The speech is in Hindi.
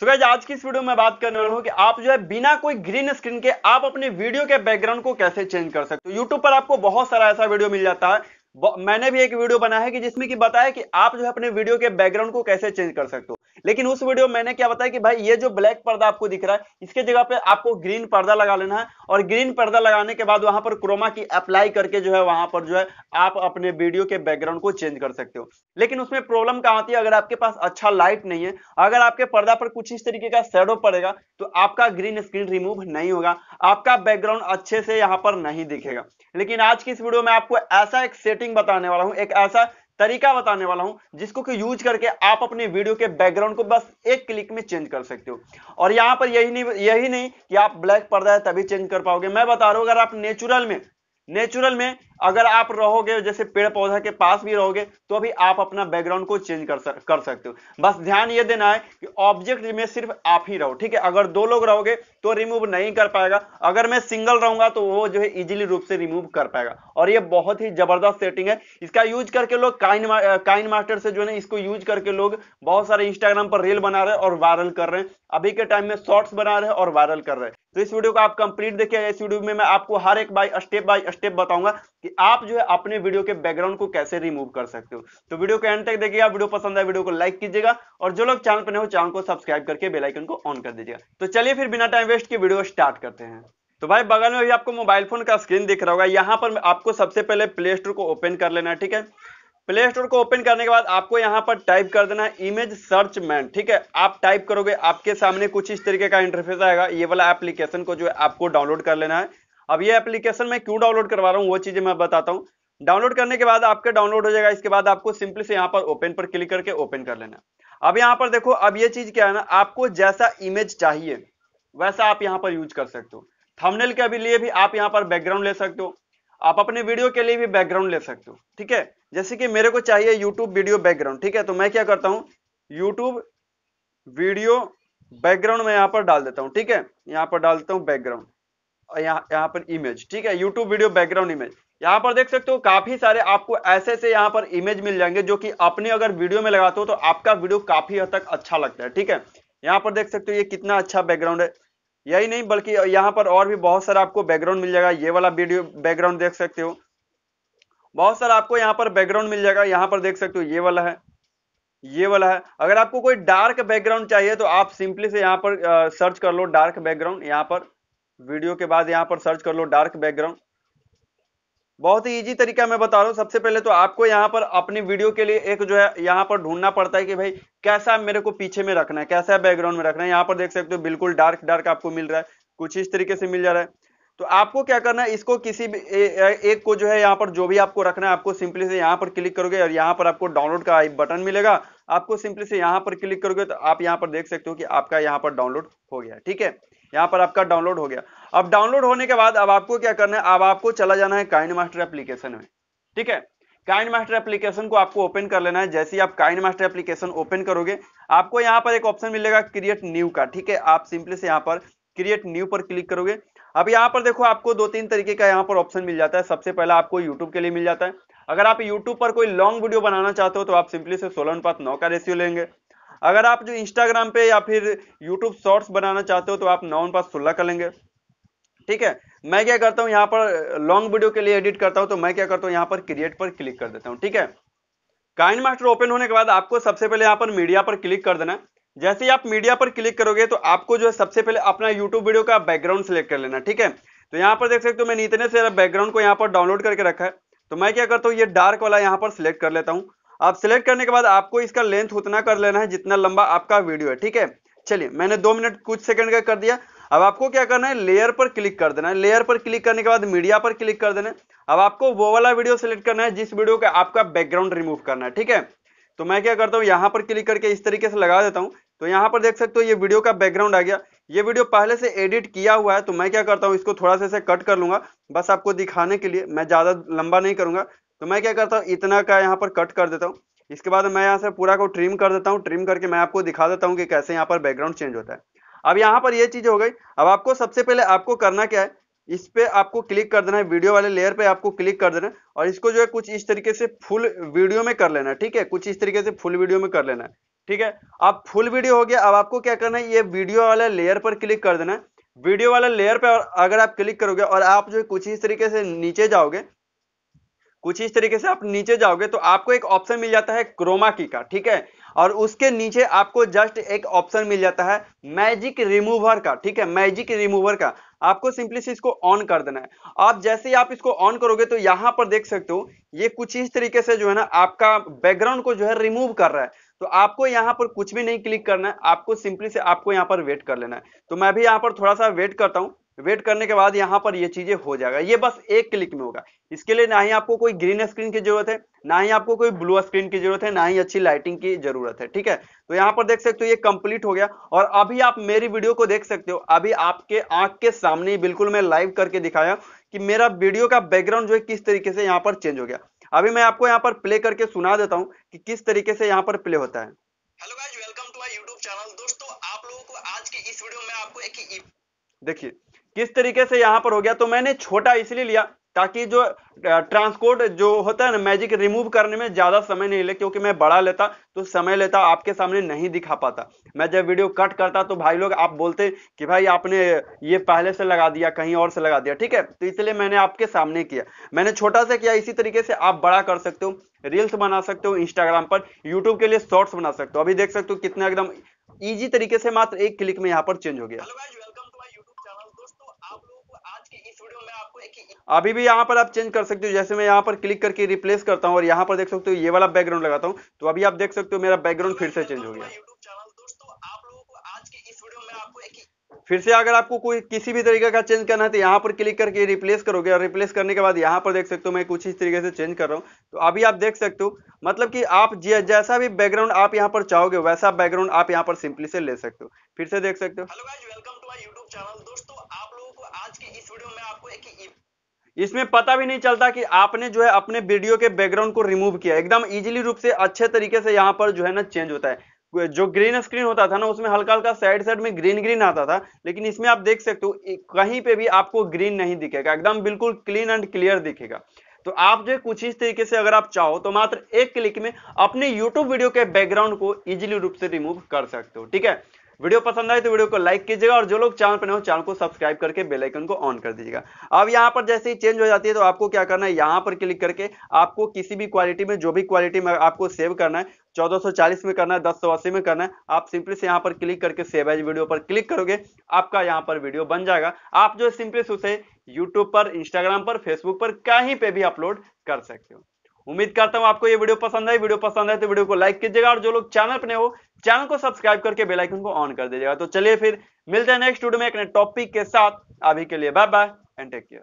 सो so आज की इस वीडियो में बात करने वाला हूँ कि आप जो है बिना कोई ग्रीन स्क्रीन के आप अपने वीडियो के बैकग्राउंड को कैसे चेंज कर सकते हो यूट्यूब पर आपको बहुत सारा ऐसा वीडियो मिल जाता है मैंने भी एक वीडियो बनाया है कि जिसमें कि बताया कि आप जो है अपने वीडियो के बैकग्राउंड को कैसे चेंज कर सकते हो लेकिन उस वीडियो में मैंने क्या बताया कि भाई ये जो ब्लैक पर्दा आपको दिख रहा है इसके जगह पे आपको ग्रीन पर्दा लगा लेना है और ग्रीन पर्दा लगाने के बाद वहां पर क्रोमा की अप्लाई करके जो है वहां पर जो है आप अपने वीडियो के बैकग्राउंड को चेंज कर सकते हो लेकिन उसमें प्रॉब्लम कहाँ आती है अगर आपके पास अच्छा लाइट नहीं है अगर आपके पर्दा पर कुछ इस तरीके का शेडो पड़ेगा तो आपका ग्रीन स्क्रीन रिमूव नहीं होगा आपका बैकग्राउंड अच्छे से यहाँ पर नहीं दिखेगा लेकिन आज की इस वीडियो में आपको ऐसा एक सेट सेटिंग बताने वाला हूं एक ऐसा तरीका बताने वाला हूं जिसको कि यूज करके आप अपने वीडियो के बैकग्राउंड को बस एक क्लिक में चेंज कर सकते हो और यहां पर यही नहीं यही नहीं कि आप ब्लैक पर्दा है तभी चेंज कर पाओगे मैं बता रहा हूं अगर आप नेचुरल में नेचुरल में अगर आप रहोगे जैसे पेड़ पौधा के पास भी रहोगे तो भी आप अपना बैकग्राउंड को चेंज कर सक, कर सकते हो बस ध्यान ये देना है कि ऑब्जेक्ट में सिर्फ आप ही रहो ठीक है अगर दो लोग रहोगे तो रिमूव नहीं कर पाएगा अगर मैं सिंगल रहूंगा तो वो जो है इजिली रूप से रिमूव कर पाएगा और ये बहुत ही जबरदस्त सेटिंग है इसका यूज करके लोग काइन काइन मास्टर से जो है इसको यूज करके लोग बहुत सारे इंस्टाग्राम पर रील बना रहे हैं और वायरल कर रहे हैं अभी के टाइम में शॉर्ट्स बना रहे हैं और वायरल कर रहे हैं तो इस वीडियो को आप कंप्लीट देखिए इस वीडियो में मैं आपको हर एक बाई स्टेप बाय स्टेप बताऊंगा कि आप जो है अपने वीडियो के बैकग्राउंड को कैसे रिमूव कर सकते हो तो वीडियो को एंड तक देखिएगा वीडियो पसंद आए वीडियो को लाइक कीजिएगा और जो लोग चैनल पर नए हो चैनल को सब्सक्राइब करके बेलाइकन को ऑन कर दीजिएगा तो चलिए फिर बिना टाइम वेस्ट के वीडियो स्टार्ट करते हैं तो भाई बगल में अभी आपको मोबाइल फोन का स्क्रीन दिख रहा होगा यहाँ पर आपको सबसे पहले प्ले स्टोर को ओपन कर लेना है ठीक है प्ले स्टोर को ओपन करने के बाद आपको यहाँ पर टाइप कर देना है इमेज सर्च मैन ठीक है आप टाइप करोगे आपके सामने कुछ इस तरीके का इंटरफेस आएगा ये वाला एप्लीकेशन को जो है आपको डाउनलोड कर लेना है अब ये एप्लीकेशन मैं क्यों डाउनलोड करवा रहा हूँ वो चीजें मैं बताता हूँ डाउनलोड करने के बाद आपके डाउनलोड हो जाएगा इसके बाद आपको सिंपली से यहाँ पर ओपन पर क्लिक करके ओपन कर लेना अब यहाँ पर देखो अब ये चीज क्या है ना आपको जैसा इमेज चाहिए वैसा आप यहाँ पर यूज कर सकते हो थंबनेल के लिए भी आप यहाँ पर बैकग्राउंड ले सकते हो आप अपने वीडियो के लिए भी बैकग्राउंड ले सकते हो ठीक है जैसे कि मेरे को चाहिए यूट्यूब वीडियो बैकग्राउंड ठीक है तो मैं क्या करता हूँ यूट्यूब वीडियो बैकग्राउंड में यहाँ पर डाल देता हूँ ठीक है यहाँ पर डाल देता हूँ बैकग्राउंड यहाँ यहाँ पर इमेज ठीक है यूट्यूब वीडियो बैकग्राउंड इमेज यहाँ पर देख सकते हो काफी सारे आपको ऐसे ऐसे यहाँ पर इमेज मिल जाएंगे जो कि अपने अगर वीडियो में लगाते हो तो आपका वीडियो काफी हद तक अच्छा लगता है ठीक है यहाँ पर देख सकते हो ये कितना अच्छा बैकग्राउंड है यही नहीं बल्कि यहाँ पर और भी बहुत सारा आपको बैकग्राउंड मिल जाएगा ये वाला वीडियो बैकग्राउंड देख सकते हो बहुत सारा आपको यहाँ पर बैकग्राउंड मिल जाएगा यहाँ पर देख सकते हो ये वाला है ये वाला है अगर आपको कोई डार्क बैकग्राउंड चाहिए तो आप सिंपली से यहाँ पर सर्च कर लो डार्क बैकग्राउंड यहाँ पर वीडियो के बाद यहाँ पर सर्च कर लो डार्क बैकग्राउंड बहुत ही इजी तरीका मैं बता रहा हूँ सबसे पहले तो आपको यहाँ पर अपनी वीडियो के लिए एक जो है यहाँ पर ढूंढना पड़ता है कि भाई कैसा मेरे को पीछे में रखना है कैसा बैकग्राउंड में रखना है यहाँ पर देख सकते हो बिल्कुल डार्क डार्क आपको मिल रहा है कुछ इस तरीके से मिल जा रहा है तो आपको क्या करना है इसको किसी भी एक को जो है यहाँ पर जो भी आपको रखना है आपको सिंपली से यहाँ पर क्लिक करोगे और यहाँ पर आपको डाउनलोड का बटन मिलेगा आपको सिंपली से यहाँ पर क्लिक करोगे तो आप यहाँ पर देख सकते हो कि आपका यहाँ पर डाउनलोड हो गया ठीक है यहाँ पर आपका डाउनलोड हो गया अब डाउनलोड होने के बाद अब आपको क्या करना है अब आपको चला जाना है काइन मास्टर एप्लीकेशन में ठीक है काइन मास्टर एप्लीकेशन को आपको ओपन कर लेना है जैसे ही आप काइन मास्टर एप्लीकेशन ओपन करोगे आपको यहाँ पर एक ऑप्शन मिलेगा क्रिएट न्यू का ठीक है आप सिंपली से यहाँ पर क्रिएट न्यू पर क्लिक करोगे अब यहाँ पर देखो आपको दो तीन तरीके का यहाँ पर ऑप्शन मिल जाता है सबसे पहला आपको यूट्यूब के लिए मिल जाता है अगर आप यूट्यूब पर कोई लॉन्ग वीडियो बनाना चाहते हो तो आप सिंपली से सोलह अनुपात नौ का रेशियो लेंगे अगर आप जो इंस्टाग्राम पे या फिर यूट्यूब शॉर्ट्स बनाना चाहते हो तो आप नौ पास सुल्ला कर लेंगे ठीक है मैं क्या करता हूँ यहाँ पर लॉन्ग uh, वीडियो के लिए एडिट करता हूँ तो मैं क्या करता हूँ यहाँ पर क्रिएट पर क्लिक कर देता हूँ ठीक है काइन मास्टर ओपन होने के बाद आपको सबसे पहले यहाँ पर मीडिया पर क्लिक कर देना जैसे ही आप मीडिया पर क्लिक करोगे तो आपको जो है सबसे पहले अपना यूट्यूब वीडियो का बैकग्राउंड सेलेक्ट कर लेना ठीक है तो यहाँ पर देख सकते हो मैं नीतने से बैकग्राउंड को यहाँ पर डाउनलोड करके रखा है तो मैं क्या करता हूँ ये डार्क वाला यहाँ पर सिलेक्ट कर लेता हूँ अब सिलेक्ट करने के बाद आपको इसका लेंथ उतना कर लेना है जितना लंबा आपका वीडियो है ठीक है चलिए मैंने दो मिनट कुछ सेकंड का कर दिया अब आपको क्या करना है लेयर पर क्लिक कर देना है लेयर पर क्लिक करने के बाद मीडिया पर क्लिक कर देना है अब आपको वो वाला वीडियो सेलेक्ट करना है जिस वीडियो का आपका बैकग्राउंड रिमूव करना है ठीक है तो मैं क्या करता हूँ यहाँ पर क्लिक करके इस तरीके से लगा देता हूँ तो यहाँ पर देख सकते हो ये वीडियो का बैकग्राउंड आ गया ये वीडियो पहले से एडिट किया हुआ है तो मैं क्या करता हूँ इसको थोड़ा सा कट कर लूंगा बस आपको दिखाने के लिए मैं ज़्यादा लंबा नहीं करूंगा तो मैं क्या करता हूँ इतना का यहाँ पर कट कर देता हूँ इसके बाद मैं यहाँ से पूरा को ट्रिम कर देता हूँ ट्रिम करके मैं आपको दिखा देता हूँ कि कैसे यहाँ पर बैकग्राउंड चेंज होता है अब यहाँ पर ये चीज हो गई अब आपको सबसे पहले आपको करना क्या है इस पर आपको क्लिक कर देना है वीडियो वाले लेयर पे आपको क्लिक कर देना है और इसको जो है कुछ इस तरीके से फुल वीडियो में कर लेना है ठीक है कुछ इस तरीके से फुल वीडियो में कर लेना है ठीक है अब फुल वीडियो हो गया अब आपको क्या करना है ये वीडियो वाले लेयर पर क्लिक कर देना है वीडियो वाला लेयर पर अगर आप क्लिक करोगे और आप जो है कुछ इस तरीके से नीचे जाओगे कुछ इस तरीके से आप नीचे जाओगे तो आपको एक ऑप्शन मिल जाता है क्रोमा की का ठीक है और उसके नीचे आपको जस्ट एक ऑप्शन मिल जाता है मैजिक रिमूवर का ठीक है मैजिक रिमूवर का आपको सिंपली से इसको ऑन कर देना है आप जैसे ही आप इसको ऑन करोगे तो यहाँ पर देख सकते हो ये कुछ इस तरीके से जो है ना आपका बैकग्राउंड को जो है रिमूव कर रहा है तो आपको यहाँ पर कुछ भी नहीं क्लिक करना है आपको सिंपली से आपको यहाँ पर वेट कर लेना है तो मैं भी यहाँ पर थोड़ा सा वेट करता हूँ वेट करने के बाद यहाँ पर ये चीजें हो जाएगा ये बस एक क्लिक में होगा इसके लिए ना ही आपको कोई ग्रीन स्क्रीन की जरूरत है ना ही आपको कोई ब्लू स्क्रीन की जरूरत है ना ही अच्छी लाइटिंग की जरूरत है ठीक है तो यहाँ पर देख सकते हो ये कंप्लीट हो गया और अभी आप मेरी वीडियो को देख सकते हो अभी आपके आंख के सामने बिल्कुल मैं लाइव करके दिखाया कि मेरा वीडियो का बैकग्राउंड जो है किस तरीके से यहाँ पर चेंज हो गया अभी मैं आपको यहाँ पर प्ले करके सुना देता हूँ कि किस तरीके से यहाँ पर प्ले होता है hello guys welcome to my YouTube channel दोस्तों आप लोगों को आज के इस वीडियो में आपको एक देखिए किस तरीके से यहां पर हो गया तो मैंने छोटा इसलिए लिया ताकि जो ट्रांसकोड जो होता है ना मैजिक रिमूव करने में ज़्यादा समय नहीं ले क्योंकि मैं बड़ा लेता तो समय लेता आपके सामने नहीं दिखा पाता मैं जब वीडियो कट करता तो भाई लोग आप बोलते कि भाई आपने ये पहले से लगा दिया कहीं और से लगा दिया ठीक है तो इसलिए मैंने आपके सामने किया मैंने छोटा सा किया इसी तरीके से आप बड़ा कर सकते हो रील्स बना सकते हो इंस्टाग्राम पर यूट्यूब के लिए शॉर्ट्स बना सकते हो अभी देख सकते हो कितना एकदम ईजी तरीके से मात्र एक क्लिक में यहाँ पर चेंज हो गया अभी भी यहाँ पर आप चेंज कर सकते हो जैसे मैं यहाँ पर क्लिक करके रिप्लेस करता हूँ और यहाँ पर देख सकते हो ये वाला बैकग्राउंड लगाता हूँ तो अभी आप देख सकते हो मेरा बैकग्राउंड फिर से चेंज हो गया फिर से अगर आपको कोई किसी भी तरीके का चेंज करना है तो यहाँ पर क्लिक करके रिप्लेस करोगे और रिप्लेस करने के बाद यहाँ पर देख सकते हो मैं कुछ इस तरीके से चेंज कर रहा हूँ तो अभी आप देख सकते हो मतलब कि आप जैसा भी बैकग्राउंड आप यहाँ पर चाहोगे वैसा बैकग्राउंड आप यहाँ पर सिंपली से ले सकते हो फिर से देख सकते हो hello guys welcome to my YouTube channel दोस्तों इस वीडियो में आपको एक इसमें पता भी नहीं चलता कि आपने जो है अपने वीडियो के बैकग्राउंड को रिमूव किया एकदम इजीली रूप से अच्छे तरीके से यहाँ पर जो है ना चेंज होता है जो ग्रीन स्क्रीन होता था ना उसमें हल्का हल्का साइड साइड में ग्रीन ग्रीन आता था लेकिन इसमें आप देख सकते हो कहीं पे भी आपको ग्रीन नहीं दिखेगा एकदम बिल्कुल क्लीन एंड क्लियर दिखेगा तो आप जो कुछ इस तरीके से अगर आप चाहो तो मात्र एक क्लिक में अपने यूट्यूब वीडियो के बैकग्राउंड को इजिली रूप से रिमूव कर सकते हो ठीक है वीडियो पसंद आए तो वीडियो को लाइक कीजिएगा और जो लोग चैनल पर हो चैनल को सब्सक्राइब करके बेलाइकन को ऑन कर दीजिएगा अब यहाँ पर जैसे ही चेंज हो जाती है तो आपको क्या करना है यहाँ पर क्लिक करके आपको किसी भी क्वालिटी में जो भी क्वालिटी में आपको सेव करना है 1440 में करना है दस अस्सी में करना है आप सिंपली से यहाँ पर क्लिक करके सेव एज वीडियो पर क्लिक करोगे आपका यहाँ पर वीडियो बन जाएगा आप जो सिंपली से उसे यूट्यूब पर इंस्टाग्राम पर फेसबुक पर कहीं पे भी अपलोड कर सकते हो उम्मीद करता हूं आपको ये वीडियो पसंद है वीडियो पसंद है तो वीडियो को लाइक कीजिएगा और जो लोग चैनल पर हो चैनल को सब्सक्राइब करके बेलाइकन को ऑन कर दीजिएगा तो चलिए फिर मिलते हैं नेक्स्ट वीडियो में एक नए टॉपिक के साथ अभी के लिए bye bye and take care